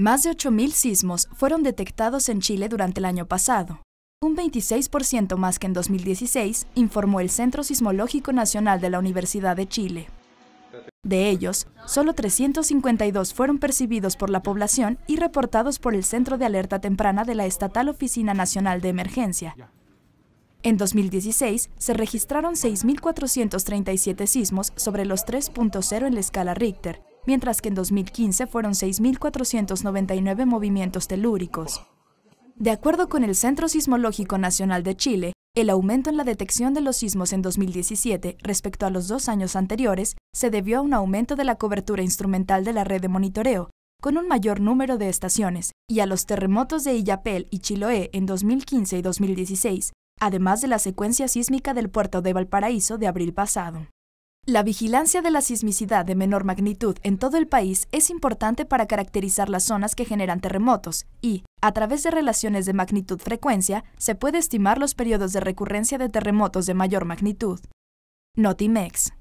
Más de 8.000 sismos fueron detectados en Chile durante el año pasado, un 26% más que en 2016, informó el Centro Sismológico Nacional de la Universidad de Chile. De ellos, solo 352 fueron percibidos por la población y reportados por el Centro de Alerta Temprana de la Estatal Oficina Nacional de Emergencia. En 2016, se registraron 6.437 sismos sobre los 3.0 en la escala Richter, mientras que en 2015 fueron 6.499 movimientos telúricos. De acuerdo con el Centro Sismológico Nacional de Chile, el aumento en la detección de los sismos en 2017 respecto a los dos años anteriores se debió a un aumento de la cobertura instrumental de la red de monitoreo, con un mayor número de estaciones, y a los terremotos de Illapel y Chiloé en 2015 y 2016, además de la secuencia sísmica del puerto de Valparaíso de abril pasado. La vigilancia de la sismicidad de menor magnitud en todo el país es importante para caracterizar las zonas que generan terremotos y, a través de relaciones de magnitud-frecuencia, se puede estimar los periodos de recurrencia de terremotos de mayor magnitud. Notimex